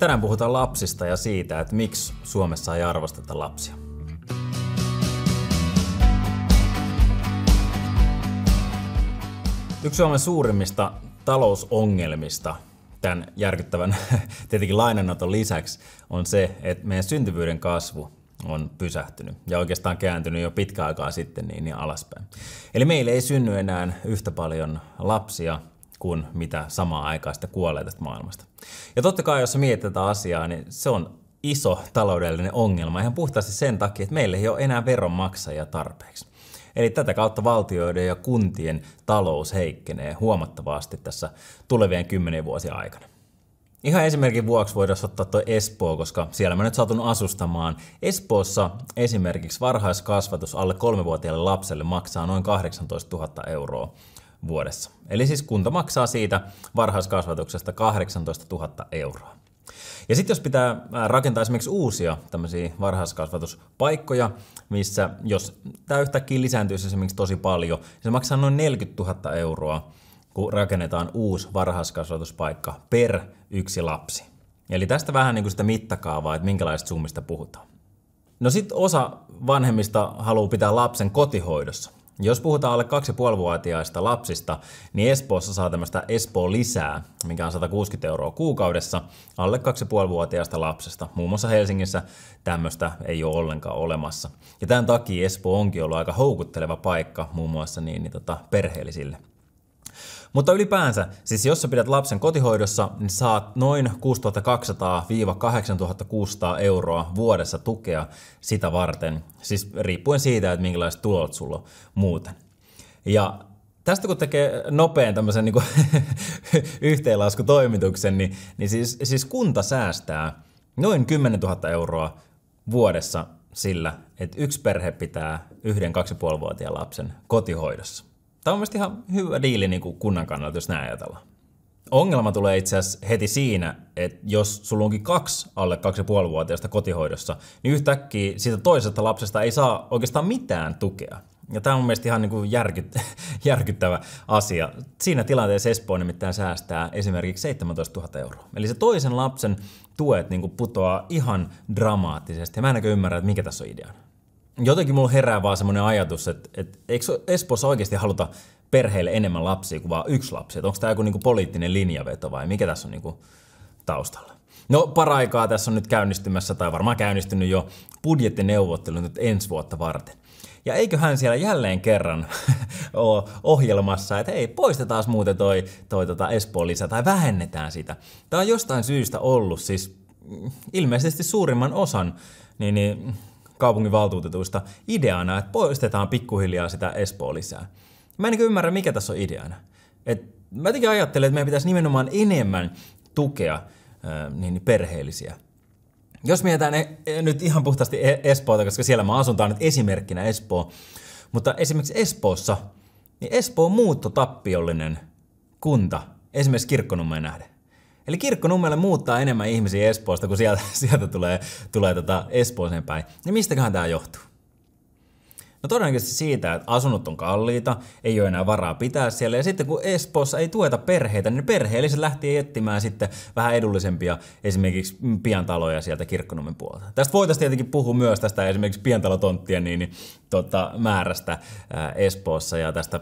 Tänään puhutaan lapsista ja siitä, että miksi Suomessa ei arvosteta lapsia. Yksi Suomen suurimmista talousongelmista tämän järkyttävän tietenkin lainanoton lisäksi on se, että meidän syntyvyyden kasvu on pysähtynyt ja oikeastaan kääntynyt jo pitkä aikaa sitten niin, niin alaspäin. Eli meille ei synny enää yhtä paljon lapsia kuin mitä samaan aikaan sitä kuolee tästä maailmasta. Ja totta kai, jos mietit tätä asiaa, niin se on iso taloudellinen ongelma ihan puhtaasti sen takia, että meillä ei ole enää veronmaksajia tarpeeksi. Eli tätä kautta valtioiden ja kuntien talous heikkenee huomattavasti tässä tulevien kymmenen vuosien aikana. Ihan esimerkin vuoksi voidaan ottaa tuo Espoo, koska siellä mä nyt satun asustamaan. Espoossa esimerkiksi varhaiskasvatus alle kolmevuotiaille lapselle maksaa noin 18 000 euroa vuodessa. Eli siis kunta maksaa siitä varhaiskasvatuksesta 18 000 euroa. Ja sitten jos pitää rakentaa esimerkiksi uusia tämmöisiä varhaiskasvatuspaikkoja, missä jos tämä yhtäkkiä lisääntyisi esimerkiksi tosi paljon, niin se maksaa noin 40 000 euroa, kun rakennetaan uusi varhaiskasvatuspaikka per yksi lapsi. Eli tästä vähän niin kuin sitä mittakaavaa, että minkälaisista summista puhutaan. No sitten osa vanhemmista haluaa pitää lapsen kotihoidossa. Jos puhutaan alle 2,5-vuotiaista lapsista, niin Espoossa saa tämmöistä Espoo lisää, mikä on 160 euroa kuukaudessa alle 25 vuotiaista lapsesta. Muun muassa Helsingissä tämmöistä ei ole ollenkaan olemassa. Ja tämän takia Espoo onkin ollut aika houkutteleva paikka muun muassa niin, niin tota, perheellisille. Mutta ylipäänsä, siis jos sä pidät lapsen kotihoidossa, niin saat noin 6200-8600 euroa vuodessa tukea sitä varten. Siis riippuen siitä, että minkälaiset tulot sulla on muuten. Ja tästä kun tekee nopean tämmöisen niin yhteenlaskutoimituksen, niin, niin siis, siis kunta säästää noin 10 000 euroa vuodessa sillä, että yksi perhe pitää yhden kaksi vuotiaan lapsen kotihoidossa. Tämä on mielestäni ihan hyvä diili niin kuin kunnan kannalta, jos näin ajatellaan. Ongelma tulee itse asiassa heti siinä, että jos sulla onkin kaksi alle 2,5-vuotiaista kotihoidossa, niin yhtäkkiä siitä toisesta lapsesta ei saa oikeastaan mitään tukea. Ja tämä on mielestäni ihan niin kuin järkyt, järkyttävä asia. Siinä tilanteessa Espoo nimittäin säästää esimerkiksi 17 000 euroa. Eli se toisen lapsen tuet niin kuin putoaa ihan dramaattisesti. Ja mä en ymmärrä, että mikä tässä on ideana jotenkin mulla herää vaan semmoinen ajatus, että, että eikö Espoossa oikeasti haluta perheelle enemmän lapsia kuin vaan yksi lapsi? Että onko tämä joku niinku poliittinen linjaveto vai mikä tässä on niinku taustalla? No paraikaa tässä on nyt käynnistymässä tai varmaan käynnistynyt jo budjettineuvottelu nyt ensi vuotta varten. Ja eiköhän siellä jälleen kerran ole ohjelmassa, että hei, poistetaan muuten toi, toi tota Espoon lisä tai vähennetään sitä. Tämä on jostain syystä ollut siis mm, ilmeisesti suurimman osan niin, niin kaupunginvaltuutetuista ideana, että poistetaan pikkuhiljaa sitä Espoo lisää. Mä en niin ymmärrä, mikä tässä on ideana. Et mä jotenkin ajattelen, että meidän pitäisi nimenomaan enemmän tukea äh, niin, niin perheellisiä. Jos mietitään e-, e nyt ihan puhtaasti e-, Espoota, koska siellä mä asuntaan nyt esimerkkinä Espoo, mutta esimerkiksi Espoossa, niin Espoo on muuttotappiollinen kunta, esimerkiksi kirkkonummeen nähden. Eli kirkko Nummelle muuttaa enemmän ihmisiä Espoosta, kun sieltä, sieltä tulee, tulee tota Espooseen päin. Niin mistäköhän tämä johtuu? No todennäköisesti siitä, että asunnot on kalliita, ei ole enää varaa pitää siellä. Ja sitten kun Espoossa ei tueta perheitä, niin perheelliset lähti etsimään sitten vähän edullisempia esimerkiksi pientaloja sieltä kirkkonummen puolelta. Tästä voitaisiin tietenkin puhua myös tästä esimerkiksi pientalotonttien niin, niin, tota, määrästä ää, Espoossa ja tästä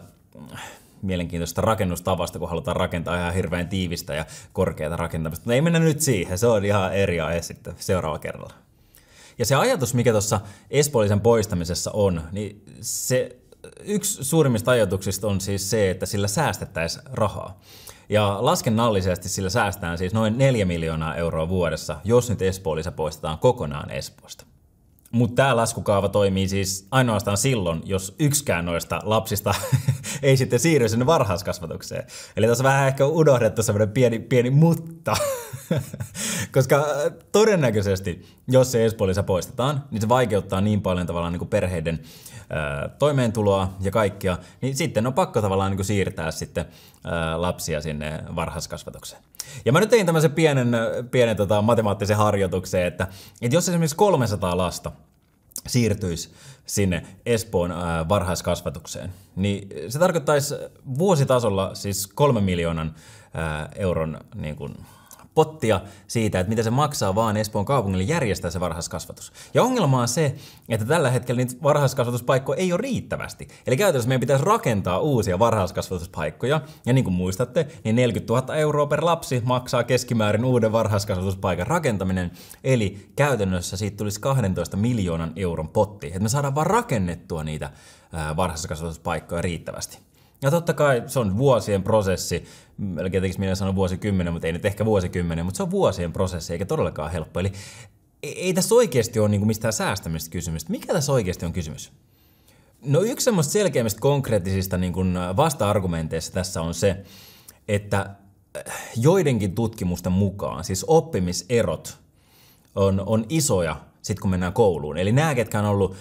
mielenkiintoista rakennustavasta, kun halutaan rakentaa ihan hirveän tiivistä ja korkeata rakentamista. Mutta ei mennä nyt siihen, se on ihan eri aihe sitten seuraava kerralla. Ja se ajatus, mikä tuossa Espoolisen poistamisessa on, niin se yksi suurimmista ajatuksista on siis se, että sillä säästettäisiin rahaa. Ja laskennallisesti sillä säästään siis noin 4 miljoonaa euroa vuodessa, jos nyt Espoolissa poistetaan kokonaan Espoosta. Mutta tämä laskukaava toimii siis ainoastaan silloin, jos yksikään noista lapsista ei sitten siirry sinne varhaiskasvatukseen. Eli tässä vähän ehkä unohdettu semmoinen pieni, pieni mutta. Koska äh, todennäköisesti, jos se Espoolissa poistetaan, niin se vaikeuttaa niin paljon tavallaan niin kuin perheiden toimeentuloa ja kaikkea, niin sitten on pakko tavallaan niin kuin siirtää sitten lapsia sinne varhaiskasvatukseen. Ja mä nyt tein tämmöisen pienen, pienen tota, matemaattisen harjoituksen, että, että jos esimerkiksi 300 lasta siirtyisi sinne Espoon varhaiskasvatukseen, niin se tarkoittaisi vuositasolla siis kolme miljoonan euron niin kuin, pottia siitä, että mitä se maksaa vaan Espoon kaupungille järjestää se varhaiskasvatus. Ja ongelma on se, että tällä hetkellä niitä varhaiskasvatuspaikkoja ei ole riittävästi. Eli käytännössä meidän pitäisi rakentaa uusia varhaiskasvatuspaikkoja. Ja niin kuin muistatte, niin 40 000 euroa per lapsi maksaa keskimäärin uuden varhaiskasvatuspaikan rakentaminen. Eli käytännössä siitä tulisi 12 miljoonan euron potti, että me saadaan vaan rakennettua niitä varhaiskasvatuspaikkoja riittävästi. Ja totta kai se on vuosien prosessi. Melkein tekisi minä sanoa vuosikymmenen, mutta ei nyt ehkä vuosikymmenen, mutta se on vuosien prosessi eikä todellakaan helppo. Eli e- ei tässä oikeasti ole niinku mistään säästämistä kysymys. Mikä tässä oikeasti on kysymys? No yksi semmoista selkeimmistä konkreettisista niin kuin vasta-argumenteista tässä on se, että eh, joidenkin tutkimusten mukaan siis oppimiserot on, on isoja sitten kun mennään kouluun. Eli nämä, ketkä on ollut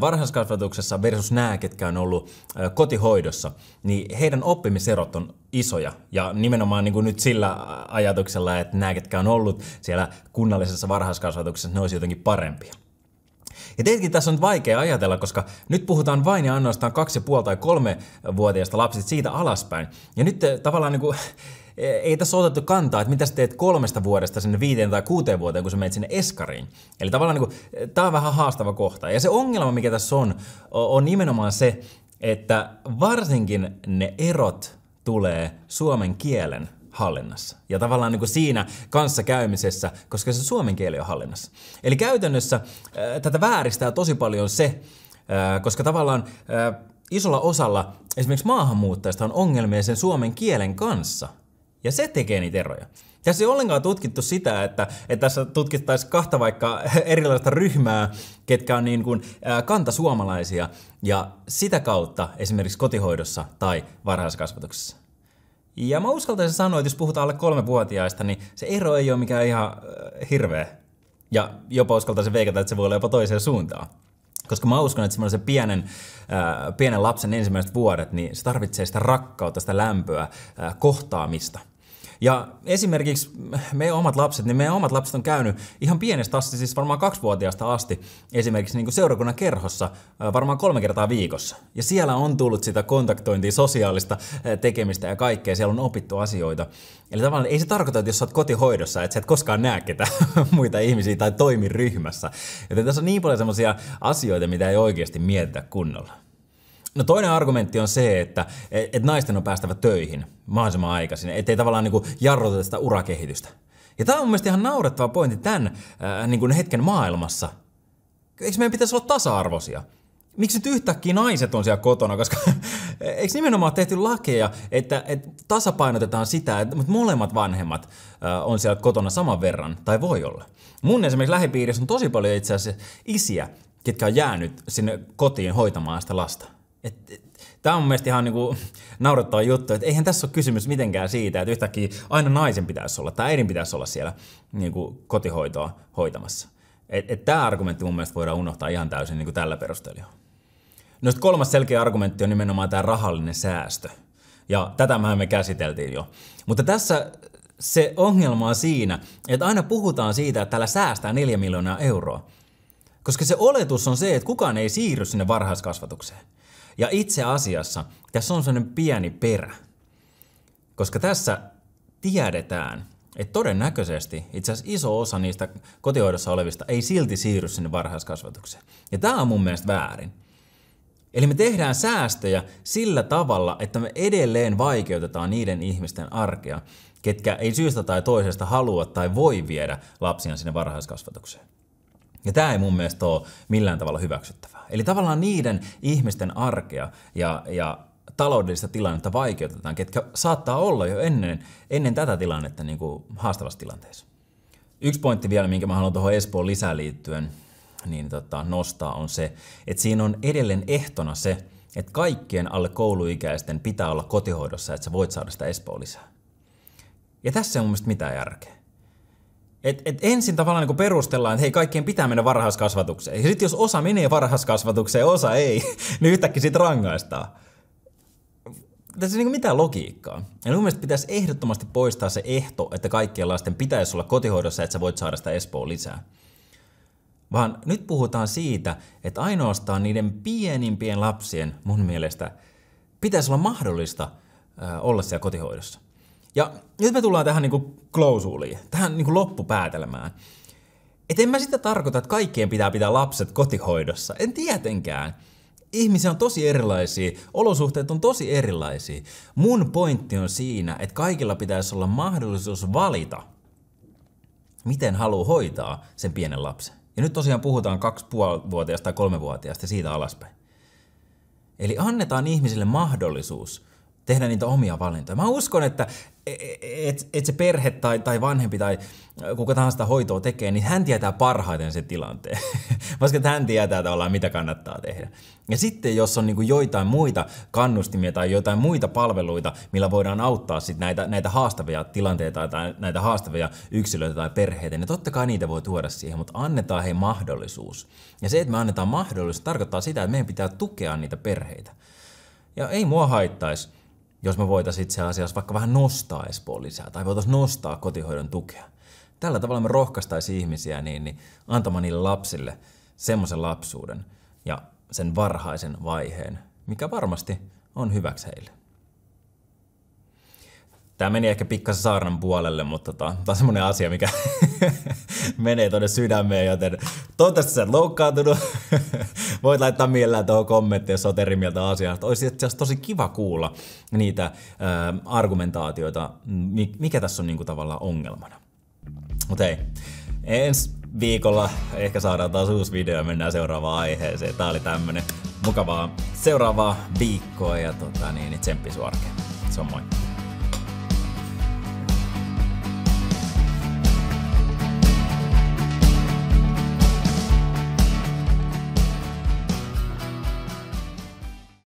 varhaiskasvatuksessa versus nämä, ketkä on ollut kotihoidossa, niin heidän oppimiserot on isoja. Ja nimenomaan niin kuin nyt sillä ajatuksella, että nämä, ketkä on ollut siellä kunnallisessa varhaiskasvatuksessa, ne olisi jotenkin parempia. Ja tietenkin tässä on vaikea ajatella, koska nyt puhutaan vain ja ainoastaan kaksi puolta tai kolme vuotiaista lapsista siitä alaspäin. Ja nyt eh, tavallaan niin kuin, eh, ei tässä otettu kantaa, että mitä sä teet kolmesta vuodesta sinne viiteen tai kuuteen vuoteen, kun sä menet sinne eskariin. Eli tavallaan niin kuin, eh, tää on vähän haastava kohta. Ja se ongelma, mikä tässä on, on nimenomaan se, että varsinkin ne erot tulee suomen kielen hallinnassa. Ja tavallaan niin kuin siinä käymisessä, koska se suomen kieli on hallinnassa. Eli käytännössä äh, tätä vääristää tosi paljon se, äh, koska tavallaan äh, isolla osalla esimerkiksi maahanmuuttajista on ongelmia sen suomen kielen kanssa. Ja se tekee niitä eroja. Tässä ei ollenkaan tutkittu sitä, että, että tässä tutkittaisiin kahta vaikka erilaista ryhmää, ketkä on niin kuin äh, kantasuomalaisia ja sitä kautta esimerkiksi kotihoidossa tai varhaiskasvatuksessa. Ja mä uskaltaisin sanoa, että jos puhutaan alle kolmevuotiaista, niin se ero ei ole mikään ihan äh, hirveä. Ja jopa uskaltaisin veikata, että se voi olla jopa toiseen suuntaan. Koska mä uskon, että semmoisen pienen, äh, pienen lapsen ensimmäiset vuodet, niin se tarvitsee sitä rakkautta, sitä lämpöä, äh, kohtaamista – ja esimerkiksi meidän omat lapset, niin meidän omat lapset on käynyt ihan pienestä asti, siis varmaan kaksivuotiaasta asti, esimerkiksi niin seurakunnan kerhossa varmaan kolme kertaa viikossa. Ja siellä on tullut sitä kontaktointia, sosiaalista tekemistä ja kaikkea, siellä on opittu asioita. Eli tavallaan ei se tarkoita, että jos sä oot kotihoidossa, että sä et koskaan näe ketä muita ihmisiä tai toimi ryhmässä. Joten tässä on niin paljon semmoisia asioita, mitä ei oikeasti mietitä kunnolla. No toinen argumentti on se, että et, et naisten on päästävä töihin mahdollisimman aikaisin, ettei tavallaan niin kuin jarruteta sitä urakehitystä. Ja tämä on mun mielestä ihan naurettava pointti tämän äh, niin kuin hetken maailmassa. Eikö meidän pitäisi olla tasa-arvoisia? Miksi nyt yhtäkkiä naiset on siellä kotona, koska eikö nimenomaan tehty lakeja, että, että tasapainotetaan sitä, että molemmat vanhemmat äh, on siellä kotona saman verran, tai voi olla. Mun esimerkiksi lähipiirissä on tosi paljon itse asiassa isiä, ketkä on jäänyt sinne kotiin hoitamaan sitä lasta. Tämä on mun mielestä ihan niinku naurettava juttu, että eihän tässä ole kysymys mitenkään siitä, että yhtäkkiä aina naisen pitäisi olla tai äidin pitäisi olla siellä niinku kotihoitoa hoitamassa. tämä argumentti mun mielestä voidaan unohtaa ihan täysin niinku tällä perusteella. No kolmas selkeä argumentti on nimenomaan tämä rahallinen säästö. Ja tätä me käsiteltiin jo. Mutta tässä se ongelma on siinä, että aina puhutaan siitä, että tällä säästää 4 miljoonaa euroa. Koska se oletus on se, että kukaan ei siirry sinne varhaiskasvatukseen. Ja itse asiassa tässä on sellainen pieni perä, koska tässä tiedetään, että todennäköisesti itse asiassa iso osa niistä kotihoidossa olevista ei silti siirry sinne varhaiskasvatukseen. Ja tämä on mun mielestä väärin. Eli me tehdään säästöjä sillä tavalla, että me edelleen vaikeutetaan niiden ihmisten arkea, ketkä ei syystä tai toisesta halua tai voi viedä lapsia sinne varhaiskasvatukseen. Ja tämä ei mun mielestä ole millään tavalla hyväksyttävää. Eli tavallaan niiden ihmisten arkea ja, ja taloudellista tilannetta vaikeutetaan, ketkä saattaa olla jo ennen, ennen tätä tilannetta niin kuin haastavassa tilanteessa. Yksi pointti vielä, minkä mä haluan tuohon Espoon lisää liittyen niin tota, nostaa, on se, että siinä on edelleen ehtona se, että kaikkien alle kouluikäisten pitää olla kotihoidossa, että sä voit saada sitä Espoon lisää. Ja tässä on mun mielestä mitään järkeä. Et, et ensin tavallaan niin perustellaan, että hei, kaikkien pitää mennä varhaiskasvatukseen. Ja sitten jos osa menee varhaiskasvatukseen, osa ei, niin yhtäkkiä sitten rangaistaan. Tässä ei niin mitään logiikkaa. Ja mun mielestä pitäisi ehdottomasti poistaa se ehto, että kaikkien lasten pitäisi olla kotihoidossa, että sä voit saada sitä Espoo lisää. Vaan nyt puhutaan siitä, että ainoastaan niiden pienimpien lapsien mun mielestä pitäisi olla mahdollista olla siellä kotihoidossa. Ja nyt me tullaan tähän niinku klausuuliin, tähän niinku loppupäätelmään. Et en mä sitä tarkoita, että kaikkien pitää pitää lapset kotihoidossa. En tietenkään. Ihmisiä on tosi erilaisia, olosuhteet on tosi erilaisia. Mun pointti on siinä, että kaikilla pitäisi olla mahdollisuus valita, miten haluaa hoitaa sen pienen lapsen. Ja nyt tosiaan puhutaan 2,5-vuotiaasta tai kolmevuotiaasta siitä alaspäin. Eli annetaan ihmisille mahdollisuus tehdä niitä omia valintoja. Mä uskon, että e, e, et, et se perhe tai, tai vanhempi tai kuka tahansa sitä hoitoa tekee, niin hän tietää parhaiten sen tilanteen. Koska hän tietää tavallaan, mitä kannattaa tehdä. Ja sitten jos on niin kuin joitain muita kannustimia tai joitain muita palveluita, millä voidaan auttaa sit näitä, näitä haastavia tilanteita tai näitä haastavia yksilöitä tai perheitä, niin totta kai niitä voi tuoda siihen, mutta annetaan he mahdollisuus. Ja se, että me annetaan mahdollisuus, tarkoittaa sitä, että meidän pitää tukea niitä perheitä. Ja ei mua haittaisi, jos me voitaisiin itse asiassa vaikka vähän nostaa Espoon lisää tai voitaisiin nostaa kotihoidon tukea. Tällä tavalla me rohkaistaisiin ihmisiä niin, niin antamaan niille lapsille semmoisen lapsuuden ja sen varhaisen vaiheen, mikä varmasti on hyväksi heille. Tämä meni ehkä pikkasen saarnan puolelle, mutta tota, tämä on semmoinen asia, mikä menee tuonne sydämeen, joten toivottavasti sä et loukkaantunut. Voit laittaa mielellään tuohon kommentti, jos olet eri mieltä asiasta. Olisi tosi kiva kuulla niitä äh, argumentaatioita, mikä tässä on niinku tavallaan ongelmana. Mutta hei, ensi viikolla ehkä saadaan taas uusi video ja mennään seuraavaan aiheeseen. Tää oli tämmönen mukavaa seuraavaa viikkoa ja tota niin, niin tsemppi suorkeen. Se on moi.